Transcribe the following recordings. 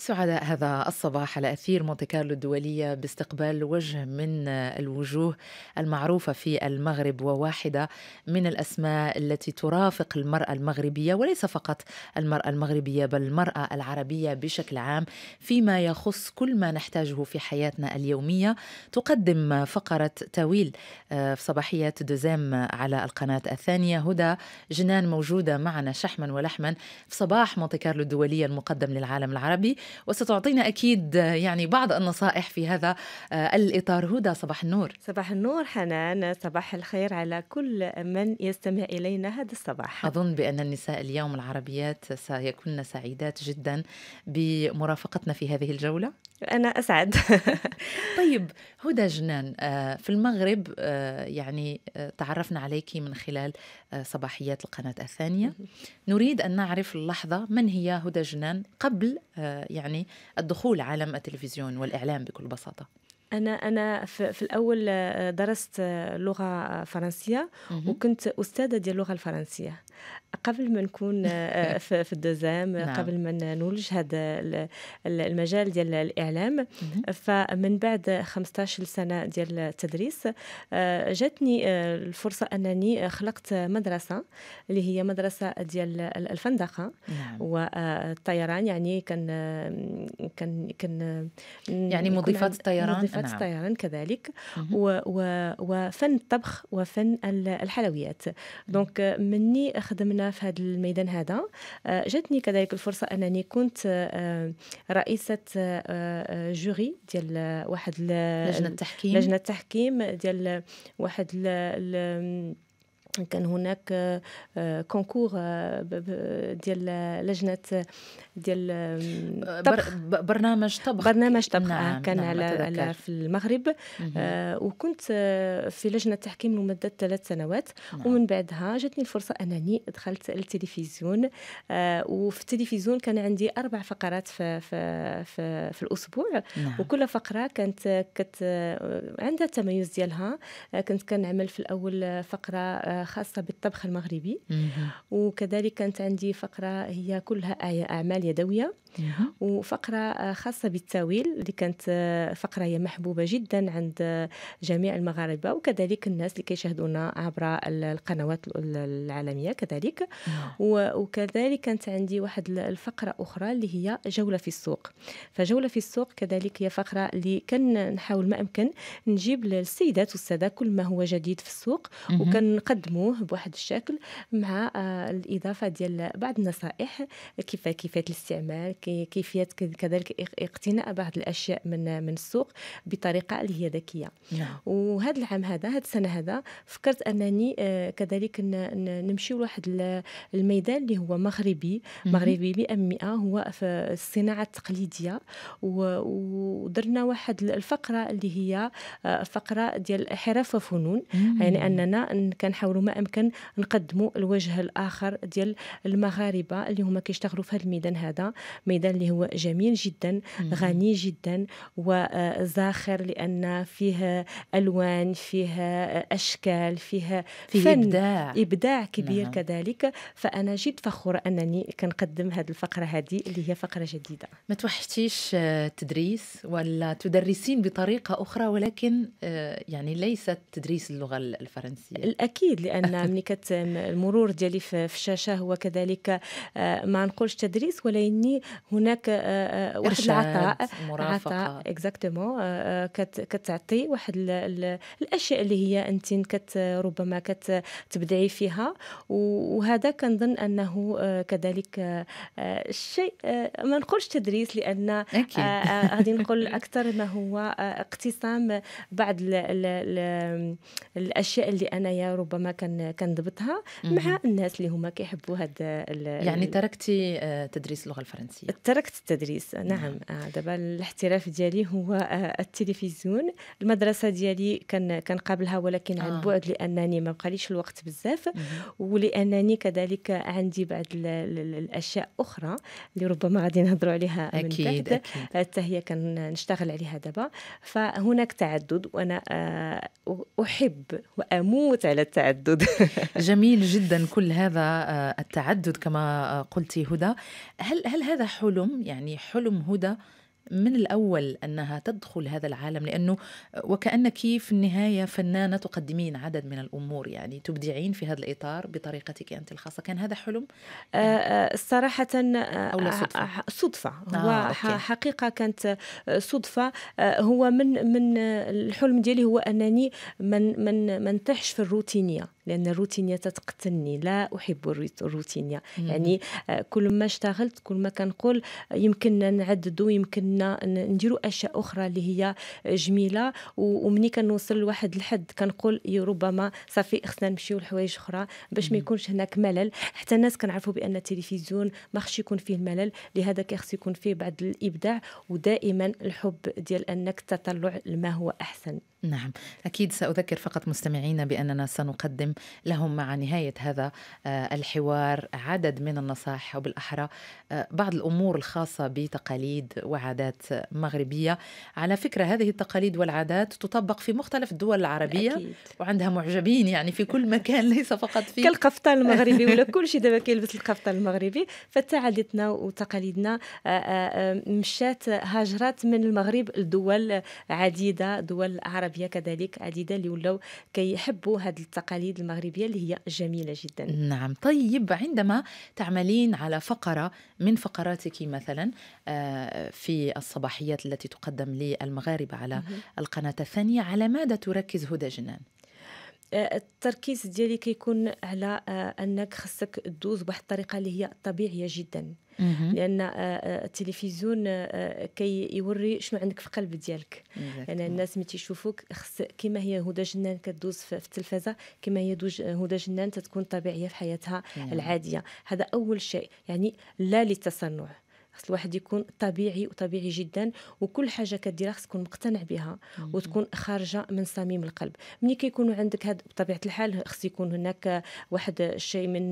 سعداء هذا الصباح على أثير مونتي كارلو الدولية باستقبال وجه من الوجوه المعروفة في المغرب وواحدة من الأسماء التي ترافق المرأة المغربية وليس فقط المرأة المغربية بل المرأة العربية بشكل عام فيما يخص كل ما نحتاجه في حياتنا اليومية تقدم فقرة تاويل آه، في صباحية دوزام على القناة الثانية هدى جنان موجودة معنا شحما ولحما في صباح مونتي كارلو الدولية المقدم للعالم العربي وستعطينا أكيد يعني بعض النصائح في هذا آه، الإطار هدى صباح النور صباح النور حنان صباح الخير على كل من يستمع إلينا هذا الصباح أظن بأن النساء اليوم العربيات سيكون سعيدات جدا بمرافقتنا في هذه الجولة أنا أسعد طيب هدى جنان آه، في المغرب آه، يعني تعرفنا عليك من خلال صباحيات القناة الثانية نريد أن نعرف اللحظة من هي هدى جنان قبل يعني يعني الدخول عالم التلفزيون والإعلام بكل بساطة انا انا في, في الاول آه، درست آه، لغه آه، فرنسيه وكنت استاذه ديال اللغه الفرنسيه قبل ما نكون في الدوزام نعم. قبل ما نولج هذا المجال ديال الاعلام فمن بعد 15 سنه ديال التدريس جاتني الفرصه انني خلقت مدرسه اللي هي مدرسه ديال الفندقه نعم. والطيران يعني كان كان كان يعني مضيفات الطيران وحركات نعم. الطيران كذلك و و وفن الطبخ وفن الحلويات دونك مني خدمنا في هذا الميدان هذا آه، جاتني كذلك الفرصه انني كنت آه، رئيسه جوري آه، ديال واحد لجنه التحكيم لجنه التحكيم ديال واحد ل... كان هناك كونكور آه، آه، ديال لجنه ديال آه، طبخ برنامج طبخ برنامج طبخ نعم كان نعم على, على في المغرب وكنت في لجنه تحكيم لمده ثلاث سنوات نعم. ومن بعدها جاتني الفرصه انني دخلت للتلفزيون وفي التلفزيون كان عندي اربع فقرات في في في, في الاسبوع نعم. وكل فقره كانت كت عندها التميز ديالها كنت كنعمل في الاول فقره خاصة بالطبخ المغربي مم. وكذلك كانت عندي فقرة هي كلها أعمال يدوية وفقرة آه، خاصة بالتاويل اللي كانت آه، فقرة هي محبوبة جدا عند آه، جميع المغاربة وكذلك الناس اللي كيشاهدونا عبر القنوات العالمية كذلك نعم. وكذلك كانت عندي واحد الفقرة أخرى اللي هي جولة في السوق فجولة في السوق كذلك هي فقرة اللي كنحاول ما أمكن نجيب للسيدات والسادة كل ما هو جديد في السوق وكنقدموه بواحد الشكل مع الإضافة ديال بعض النصائح كيف كيفية الاستعمال كيفيه كذلك اقتناء بعض الاشياء من من السوق بطريقه اللي هي ذكيه نعم. وهذا العام هذا هذا السنه هذا فكرت انني آه، كذلك نمشي لواحد الميدان اللي هو مغربي مغربي 100% هو في الصناعه التقليديه ودرنا واحد الفقره اللي هي آه، فقره ديال حرف وفنون يعني اننا كنحاولوا ما امكن نقدموا الوجه الاخر ديال المغاربه اللي هما كيشتغلوا في هذا الميدان هذا ميدان اللي هو جميل جدا غني جدا وزاخر لان فيه الوان فيه اشكال فيه, فيه فن إبداع. ابداع كبير نعم. كذلك فانا جد فخوره انني كنقدم هذه الفقره هذه اللي هي فقره جديده ما توحشتيش التدريس آه، ولا تدرسين بطريقه اخرى ولكن آه، يعني ليست تدريس اللغه الفرنسيه الاكيد لان ملي المرور ديالي في الشاشه هو كذلك آه، ما نقولش تدريس ولكني هناك آه، آه، واحد العطاء عطاء اكزاكتومون آه، كتعطي واحد الاشياء اللي هي انت كت ربما كتبدعي فيها وهذا كنظن انه كذلك الشيء ما نقولش تدريس لان غادي نقول اكثر ما هو اقتسام بعض الاشياء اللي انايا ربما كنضبطها مع الناس اللي هما كيحبوا هذا يعني تركتي تدريس اللغه الفرنسيه تركت التدريس نعم, نعم. آه، دابا الاحتراف ديالي هو آه، التلفزيون المدرسه ديالي كان كنقابلها ولكن عن آه. بعد لانني ما بقاليش الوقت بزاف ولانني كذلك عندي بعض الاشياء اخرى اللي ربما غادي نهضروا عليها من أكيد بعد حتى هي كنشتغل عليها دابا فهناك تعدد وانا احب واموت على التعدد جميل جدا كل هذا التعدد كما قلتي هدى هل هل هذا حلم يعني حلم هدى من الأول أنها تدخل هذا العالم لأنه وكأنك في النهاية فنانة تقدمين عدد من الأمور يعني تبدعين في هذا الإطار بطريقتك أنت الخاصة كان هذا حلم؟ آه، آه، صراحة آه، أو لا صدفة؟ صدفة آه هو حقيقة كانت صدفة هو من من الحلم ديالي هو أنني من من ما نطيحش في الروتينية لان الروتينيه تتقتلني لا احب الروتينيه يعني آه، كل ما اشتغلت كل ما كنقول يمكننا نعددوا يمكننا نديروا اشياء اخرى اللي هي جميله ومني كنوصل لواحد الحد كنقول ربما صافي خصنا نمشيو لحوايج اخرى باش ما يكونش هناك ملل حتى الناس كنعرفوا بان التلفزيون ما خصش يكون فيه الملل لهذا كيخص يكون فيه بعض الابداع ودائما الحب ديال انك تطلع لما هو احسن نعم أكيد سأذكر فقط مستمعينا بأننا سنقدم لهم مع نهاية هذا آه، الحوار عدد من النصائح وبالأحرى آه، بعض الأمور الخاصة بتقاليد وعادات مغربية على فكرة هذه التقاليد والعادات تطبق في مختلف الدول العربية أكيد. وعندها معجبين يعني في كل مكان ليس فقط في كالقفطان المغربي ولا كل شيء دابا كيلبس القفطان المغربي فتعادتنا وتقاليدنا آه، مشات هاجرات من المغرب لدول عديدة دول عربية كذلك عديدة اللي ولاو كيحبوا هذه التقاليد المغربية اللي هي جميلة جدا نعم طيب عندما تعملين على فقرة من فقراتك مثلا آه، في الصباحيات التي تقدم للمغاربة على القناة الثانية على ماذا تركز هدى جنان؟ التركيز ديالي كيكون على آه، انك خصك دوز بواحد الطريقه اللي هي طبيعيه جدا لان آه، آه، التلفزيون كيوري يوري شنو عندك في القلب ديالك يعني الناس ملي تيشوفوك خص كما هي هدى جنان كدوز في التلفازه كما هي هدى جنان تتكون طبيعيه في حياتها العاديه هذا اول شيء يعني لا للتصنع خص الواحد يكون طبيعي وطبيعي جدا وكل حاجه كديرها خص تكون مقتنع بها وتكون خارجه من صميم القلب ملي كيكون عندك هاد بطبيعه الحال خص يكون هناك واحد الشيء من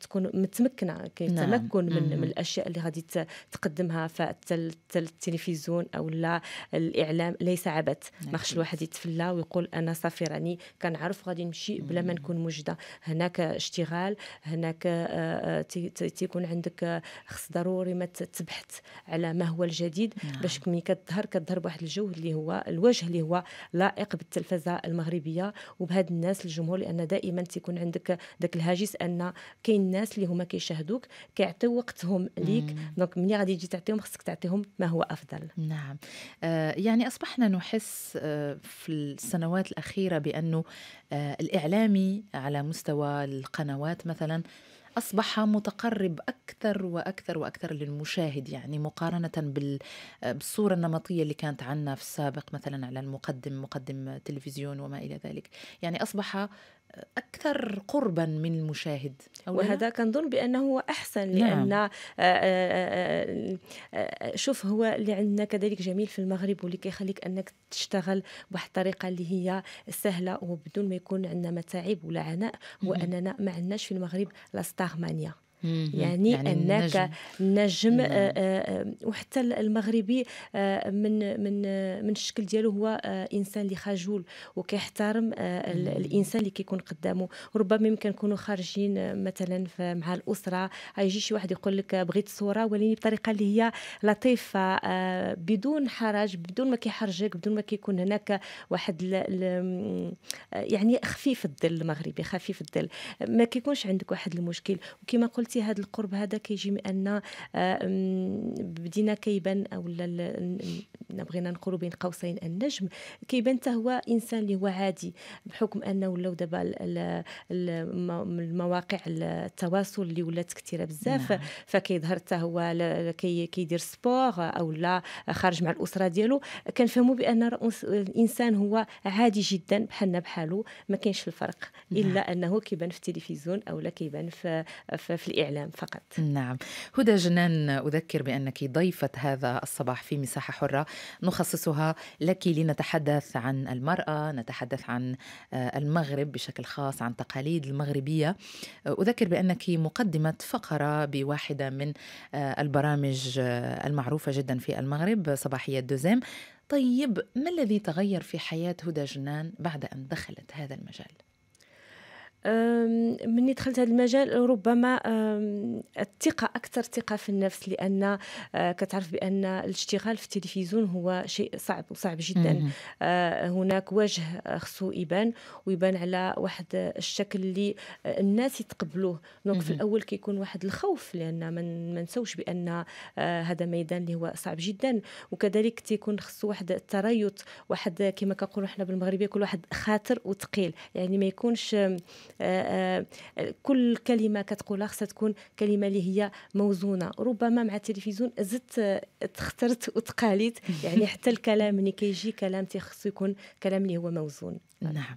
تكون متمكنه تمكن نعم. من, من الاشياء اللي غادي تقدمها فالتلفزيون او لا الاعلام ليس عبث نعم. ما خصش الواحد يتفلى ويقول انا صافي راني كنعرف غادي نمشي بلا ما نكون موجده هناك اشتغال هناك آه، آه، تيكون عندك خص ضروري ما تبحث على ما هو الجديد نعم. باش ملي كتظهر كتظهر بواحد الجو اللي هو الوجه اللي هو لائق بالتلفزه المغربيه وبهاد الناس الجمهور لان دائما تيكون عندك داك الهاجس ان كاين الناس اللي هما كيشاهدوك كيعطيو وقتهم ليك دونك ملي غادي تجي تعطيهم خصك تعطيهم ما هو افضل نعم آه يعني اصبحنا نحس آه في السنوات الاخيره بانه آه الاعلامي على مستوى القنوات مثلا أصبح متقرب أكثر وأكثر وأكثر للمشاهد يعني مقارنة آه، بالصورة النمطية اللي كانت عنا في السابق مثلا على المقدم مقدم تلفزيون وما إلى ذلك يعني أصبح أكثر قربا من المشاهد وهذا كنظن بأنه هو أحسن نعم. لأن نعم. شوف هو اللي عندنا كذلك جميل في المغرب واللي كيخليك أنك تشتغل بواحد الطريقة اللي هي سهلة وبدون ما يكون عندنا متاعب ولا عناء هو أننا ما عندناش في المغرب لا ستارمانيا يعني, يعني انك نجم, نجم آه، آه، آه، وحتى المغربي من من من الشكل ديالو هو انسان اللي خجول وكيحترم الانسان اللي كيكون قدامه ربما يمكن نكونوا خارجين مثلا مع الاسره يجي شي واحد يقول لك بغيت صوره ولكن بطريقه اللي هي لطيفه بدون حرج بدون ما كيحرجك بدون ما كيكون هناك واحد ل ل يعني خفيف الظل المغربي خفيف الظل ما كيكونش عندك واحد المشكل وكما قلت قلتي هذا القرب هذا كيجي من ان آه، بدينا كيبان اولا بغينا نقولوا بين قوسين النجم كيبان حتى هو انسان اللي هو عادي بحكم انه ولاو دابا المواقع التواصل اللي ولات كثيره بزاف نعم. فكيظهر حتى هو كيدير سبور او لا خارج مع الاسره ديالو كنفهموا بان الانسان هو عادي جدا بحالنا بحالو ما كاينش الفرق نعم. الا انه كيبان في التلفزيون او لا كيبان في في, في الإعلام فقط نعم هدى جنان أذكر بأنك ضيفة هذا الصباح في مساحة حرة نخصصها لك لنتحدث عن المرأة نتحدث عن آه، المغرب بشكل خاص عن تقاليد المغربية آه، أذكر بأنك مقدمة فقرة بواحدة من آه، البرامج المعروفة جدا في المغرب صباحية دوزيم طيب ما الذي تغير في حياة هدى جنان بعد أن دخلت هذا المجال؟ مني دخلت هذا المجال ربما الثقة أكثر ثقة في النفس لأن أه، كتعرف بأن الاشتغال في التلفزيون هو شيء صعب وصعب جدا أه، هناك وجه خصو يبان ويبان على واحد الشكل اللي أه، الناس يتقبلوه دونك في الأول كيكون واحد الخوف لأن ما نساوش بأن هذا ميدان اللي هو صعب جدا وكذلك تيكون خصو واحد التريث واحد كما كنقولوا حنا بالمغربية كل واحد خاطر وثقيل يعني ما يكونش آه، آه، كل كلمه كتقولها خصها تكون كلمه اللي هي موزونه ربما مع التلفزيون زدت تخترت وتقاليت يعني حتى الكلام اللي كيجي كلام تيخصو يكون كلام اللي هو موزون نعم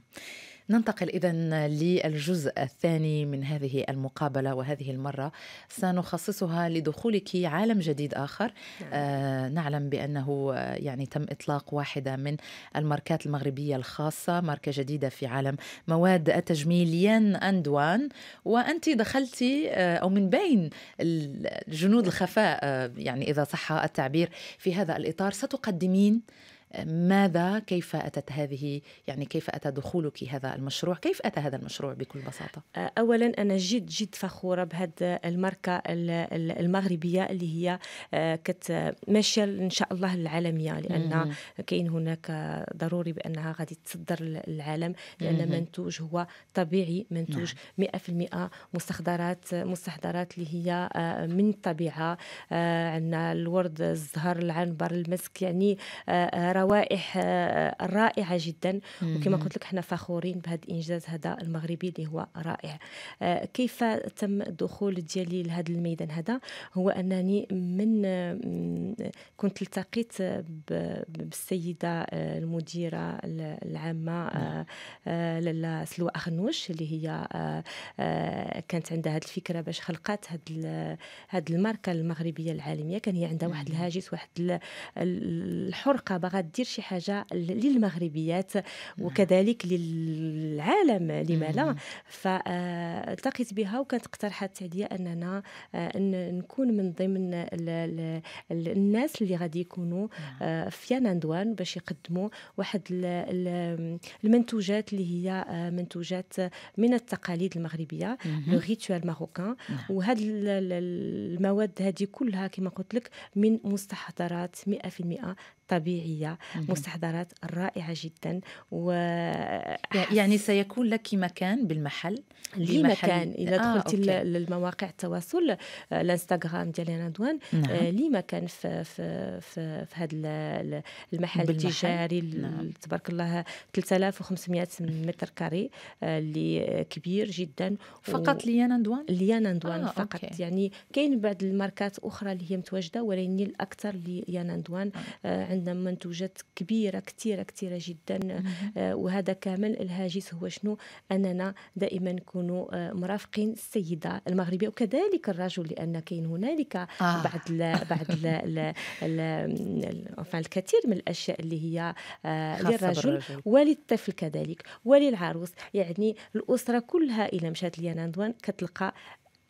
ننتقل إذا للجزء الثاني من هذه المقابلة وهذه المرة سنخصصها لدخولك عالم جديد آخر نعم. آه نعلم بأنه آه، يعني تم إطلاق واحدة من الماركات المغربية الخاصة ماركة جديدة في عالم مواد التجميل ين أندوان وأنت دخلتي آه أو من بين الجنود الخفاء آه يعني إذا صح التعبير في هذا الإطار ستقدمين ماذا كيف أتت هذه يعني كيف أتى دخولك هذا المشروع كيف أتى هذا المشروع بكل بساطة أه، أولا أنا جد جد فخورة بهذه الماركة المغربية اللي هي أه، كت ماشيه إن شاء الله العالمية لأن كاين هناك ضروري بأنها غادي تصدر للعالم لأن منتوج هو طبيعي منتوج 100% نعم. مستحضرات مستحضرات اللي هي أه، من الطبيعة عندنا الورد الزهر العنبر المسك يعني روائح آه، رائعه جدا وكما قلت لك احنا فخورين بهذا الانجاز هذا المغربي اللي هو رائع آه، كيف تم الدخول ديالي لهذا الميدان هذا هو انني من آه، كنت التقيت بالسيده المديره العامه نعم. للا سلوى أخنوش اللي هي كانت عندها هذه الفكره باش خلقات هذه هذه الماركه المغربيه العالميه كان هي عندها واحد الهاجس واحد الحرقه باغا دير شي حاجه للمغربيات وكذلك للعالم لما لا فالتقيت آه، بها وكانت اقترحت عليا اننا آه، نكون من ضمن الـ الـ الـ الناس اللي غادي يكونوا نعم. آه، في ناندوان باش يقدموا واحد المنتوجات اللي هي منتوجات من التقاليد المغربيه لو ريتوال ماروكان وهاد المواد هذه كلها كما قلت لك من مستحضرات 100% طبيعيه مستحضرات رائعة جدا و... يعني سيكون لك مكان بالمحل لي مكان آه، إذا آه دخلتي آه، للمواقع التواصل آه، الانستغرام ديال رضوان آه، نعم. لي مكان في في في, في هذا المحل التجاري نعم. تبارك الله 3500 متر كاري اللي كبير جدا فقط و... ليان اندوان ليان اندوان آه، فقط أوكي. يعني كاين بعض الماركات اخرى اللي هي متواجده ولكن الاكثر ليانا ندوان آه. عندنا منتوجات كبيره كثيره كثيره جدا آه، وهذا كامل الهاجس هو شنو اننا دائما نكونوا آه، مرافقين السيده المغربيه وكذلك الرجل لان كاين هنالك آه. بعض بعض الكثير من الاشياء اللي هي آه، للرجل وللطفل كذلك وللعروس يعني الاسره كلها الى مشات ليانا كتلقى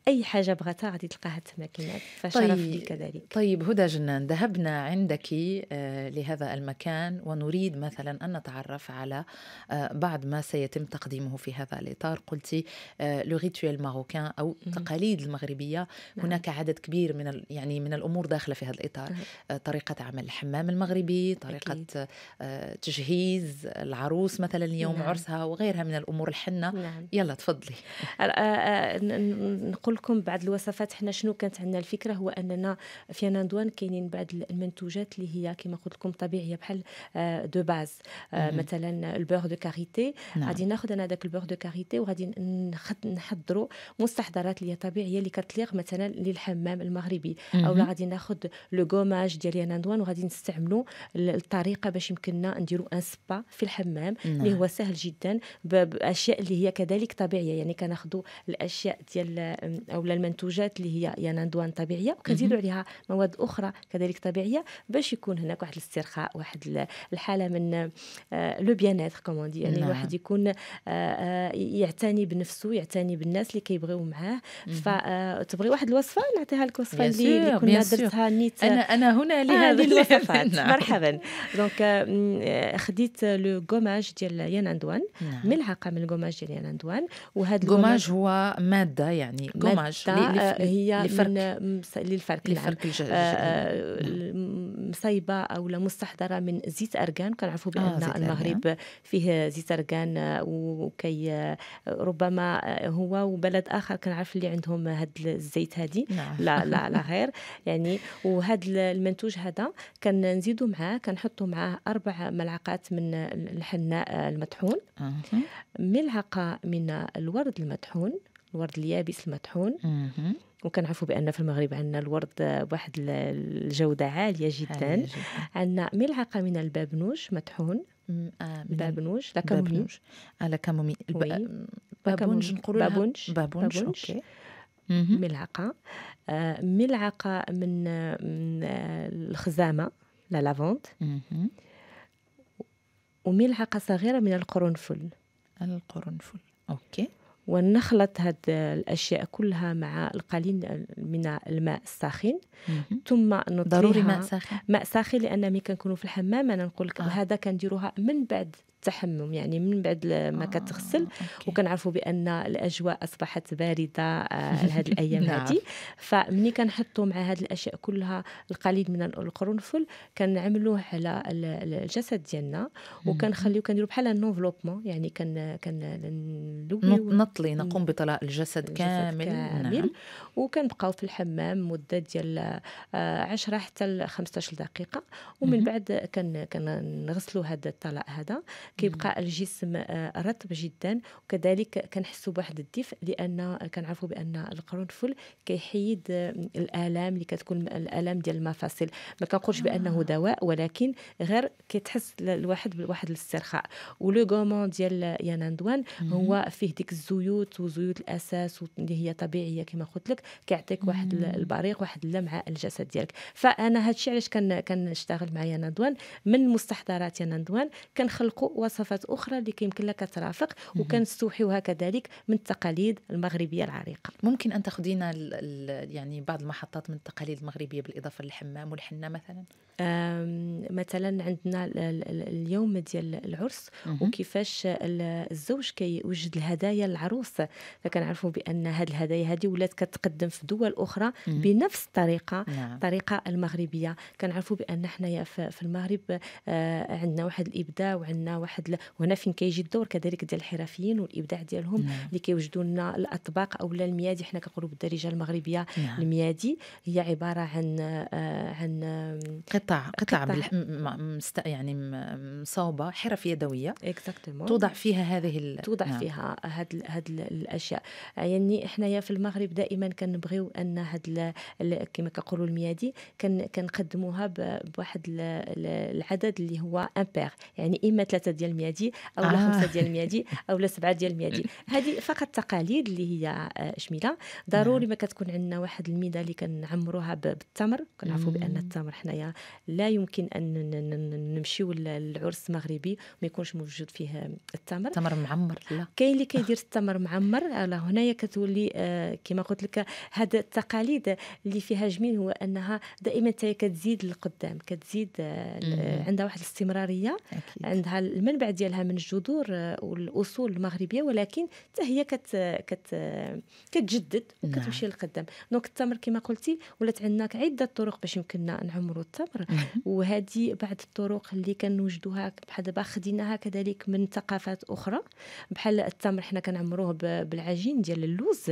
اي حاجه بغاتها غادي تلقاها تما هناك فشرف لي طيب كذلك طيب هدى جنان ذهبنا عندك آه، لهذا المكان ونريد مثلا ان نتعرف على آه، بعض ما سيتم تقديمه في هذا الاطار قلتي لو ريتويل ماروكان او التقاليد المغربيه نعم. هناك عدد كبير من يعني من الامور داخله في هذا الاطار آه، طريقه عمل الحمام المغربي طريقه أكيد. تجهيز العروس مثلا يوم نعم. عرسها وغيرها من الامور الحنه نعم. يلا تفضلي نقول نقول لكم بعض الوصفات حنا شنو كانت عندنا الفكره هو اننا في ناندوان كاينين بعض المنتوجات اللي هي كما قلت لكم طبيعيه بحال آه، دو باز آه، مثلا البور دو كاريتي غادي ناخذ انا داك البور دو كاريتي وغادي نحضروا مستحضرات اللي هي طبيعيه اللي كتليق مثلا للحمام المغربي او غادي ناخذ لو غوماج ديال ناندوان وغادي نستعملوا الطريقه باش يمكننا نديروا ان سبا في الحمام نعم. اللي هو سهل جدا باشياء اللي هي كذلك طبيعيه يعني كناخذوا الاشياء ديال او للمنتوجات اللي هي يا يعني ندوان طبيعيه وكنزيدوا عليها مواد اخرى كذلك طبيعيه باش يكون هناك واحد الاسترخاء واحد الحاله من لو بيان اتر كومون يعني نعم. الواحد يكون آه، آه، يعتني بنفسه يعتني بالناس اللي كيبغيو معاه فتبغي آه، واحد الوصفه نعطيها لك وصفه اللي كنا درتها نيت انا انا هنا لهذه الوصفات نعم. مرحبا دونك خديت لو غوماج ديال يان اندوان نعم. ملعقه من الغوماج ديال يان اندوان وهذا الغوماج هو ماده يعني هوماج آه، هي من للفرك لفرك نعم. آه، آه، مصيبة او مستحضره من زيت ارغان كنعرفوا بان آه المغرب فيه زيت ارغان وكي ربما هو وبلد اخر كنعرف اللي عندهم هذا الزيت هذه نعم. لا لا لا غير يعني وهذا المنتوج هذا كنزيدوا معاه كنحطوا معاه اربع ملعقات من الحناء المطحون ملعقه من الورد المطحون الورد اليابس المطحون وكنعرفوا بان في المغرب عندنا الورد بواحد الجوده عاليه جدا عندنا ملعقه من البابنوج مطحون آه بابنوج آه، لا كامومي لا كامومي البابونج بابونج نقولوا بابونج بابونج ملعقه آه، ملعقه من, آه، الخزامه لا لافونت وملعقه صغيره من القرنفل القرنفل اوكي ونخلط هذه الاشياء كلها مع القليل من الماء الساخن ثم نطفيها ضروري ماء ساخن ماء ساخن لان ملي كنكونوا في الحمام انا نقول لك آه. هذا كنديروها من بعد التحمم يعني من بعد ما آه، كتغسل وكنعرفوا بان الاجواء اصبحت بارده هذه آه، الايام نعم. هذه فمني كنحطوا مع هذه الاشياء كلها القليل من القرنفل كنعملوه على الجسد ديالنا وكنخليو كنديروا بحال النوفلوبمون يعني كن كن نطلي نقوم بطلاء الجسد, الجسد كامل, كامل. نعم. وكنبقاو في الحمام مده ديال 10 آه، حتى 15 دقيقه ومن بعد كنغسلوا هذا الطلاء هذا كيبقى الجسم آه، رطب جدا وكذلك كنحسوا بواحد الدفء لان كنعرفوا بان القرنفل كيحيد آه، الالام اللي كتكون الالام ديال المفاصل ما كنقولش بانه دواء ولكن غير كتحس الواحد بواحد الاسترخاء ولو غومون ديال ياناندوان هو فيه ديك الزيوت وزيوت الاساس اللي هي طبيعيه كما قلت لك كيعطيك واحد البريق واحد اللمعه الجسد ديالك فانا هادشي علاش كن كنشتغل معايا ندوان من مستحضرات يا ندوان كنخلقوا وصفات اخرى اللي كيمكن لك ترافق وكنستوحيوها كذلك من التقاليد المغربيه العريقه ممكن ان تاخذينا يعني بعض المحطات من التقاليد المغربيه بالاضافه للحمام والحنه مثلا مثلا عندنا اليوم ديال العرس وكيفاش الزوج كيوجد الهدايا للعروس فكنعرفوا بان هذه الهدايا هذه ولات كتقدم تقدم في دول اخرى بنفس الطريقه نعم. الطريقه المغربيه كنعرفوا بان حنايا في المغرب آه، عندنا واحد الابداع وعندنا واحد وهنا فين كيجي الدور كذلك ديال الحرفيين والابداع ديالهم نعم. اللي كيوجدوا لنا الاطباق او الميادي حنا كنقولوا بالدارجه المغربيه نعم. الميادي هي عباره عن آه، عن قطع قطع, قطع. مست... يعني مصوبه حرف يدويه اكزاكتومون توضع فيها هذه ال... توضع نعم. فيها هاد هاد الاشياء يعني حنايا في المغرب دائما كنبغيو ان هاد كما كنقولوا الميادي كنقدموها بواحد العدد اللي هو امبير يعني اما ثلاثه ديال الميادي او آه. خمسه ديال الميادي او سبعه ديال الميادي هذه فقط تقاليد اللي هي شميله ضروري نعم. ما كتكون عندنا واحد الميده اللي كنعمروها بالتمر كنعرفوا بان التمر حنايا لا يمكن ان نمشيو للعرس مغربي ما يكونش موجود فيه التمر التمر معمر لا كاين اللي كيدير التمر معمر آه، هنايا كتولي آه، كما قلت لك هاد التقاليد اللي فيها جميل هو انها دائما كتزيد للقدام كتزيد آه، عندها واحد الاستمراريه أكيد. عندها المنبع ديالها من الجذور آه، والاصول المغربيه ولكن حتى هي كت كت كتجدد وكتمشي نعم. للقدام دونك التمر كما قلتي ولات عندنا عده طرق باش يمكننا نعمروا التمر وهذه بعض الطرق اللي كنوجدوها بحال دابا خديناها كذلك من ثقافات اخرى بحال التمر حنا كنعمروه بالعجين ديال اللوز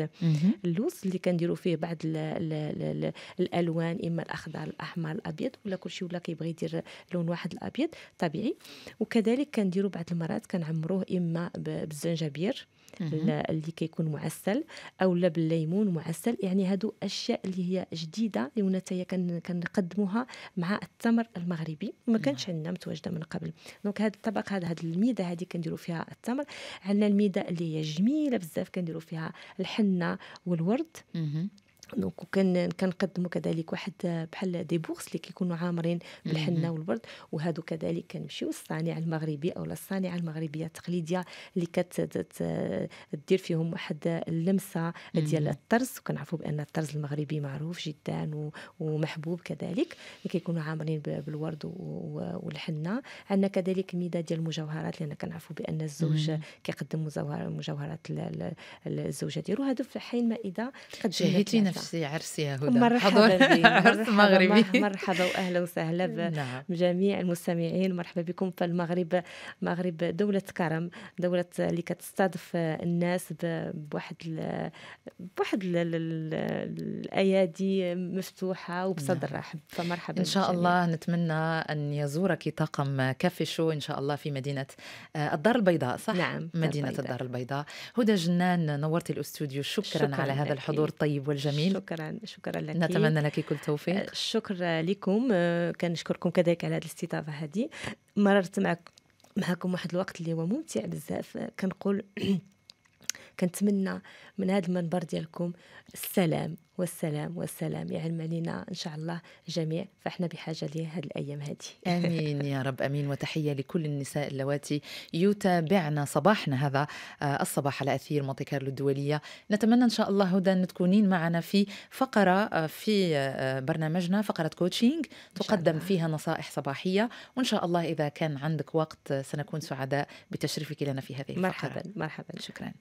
اللوز اللي كنديروا فيه بعض ال الـ الـ الالوان اما الاخضر الاحمر الابيض ولا كلشي ولا كيبغي يدير لون واحد الابيض طبيعي وكذلك كنديروا بعض المرات كنعمروه اما بالزنجبير اللي كيكون معسل او لا بالليمون معسل يعني هادو اشياء اللي هي جديده اللي تاهي كنقدموها مع التمر المغربي ما نعم. كانش عندنا متواجده من قبل دونك هاد الطبق هذا هاد الميده هذه كنديروا فيها التمر عندنا الميده اللي هي جميله بزاف كنديروا فيها الحنه والورد دونك وكان كنقدموا كذلك واحد بحال دي بورس اللي كيكونوا عامرين بالحنه والورد وهادو كذلك كنمشيو للصانع المغربي او للصانعه المغربيه التقليديه اللي كتدير فيهم واحد اللمسه ديال الطرز وكنعرفوا بان الطرز المغربي معروف جدا ومحبوب كذلك اللي كيكونوا عامرين بالورد والحنه عندنا كذلك ميدا ديال المجوهرات لان كنعرفوا بان الزوج كيقدم مجوهرات الزوجه ديالو هادو في حين مائده قد نعم. عرسي عرسي يا هدى مرحبا عرس مغربي مرحبا واهلا وسهلا نعم. بجميع المستمعين مرحبا بكم في المغرب مغرب دولة كرم دولة اللي كتستضيف الناس بواحد بواحد الايادي مفتوحة وبصدر نعم. رحب فمرحبا ان شاء بجميع. الله نتمنى ان يزورك طاقم كافي شو ان شاء الله في مدينة آه، الدار البيضاء صح؟ نعم مدينة البيضاء. الدار البيضاء هدى جنان نورتي الاستوديو شكرا, شكرا على هذا الحضور الطيب والجميل جميل شكرا شكرا لك نتمنى لك كل توفيق آه، شكرا لكم آه، كنشكركم كذلك على هذه الاستضافه هذه مررت معك معكم واحد الوقت اللي هو ممتع بزاف آه، كنقول كنتمنى من هذا المنبر ديالكم السلام والسلام والسلام يعلم علينا إن شاء الله جميع فإحنا بحاجة لهذه الأيام هذه آمين يا رب آمين وتحية لكل النساء اللواتي يتابعنا صباحنا هذا آه، الصباح على أثير مونتي كارلو الدولية نتمنى إن شاء الله هدى أن تكونين معنا في فقرة آه، في آه، برنامجنا فقرة كوتشينج تقدم فيها نصائح صباحية وإن شاء الله إذا كان عندك وقت سنكون سعداء بتشريفك لنا في هذه الفقرة مرحبا مرحبا شكرا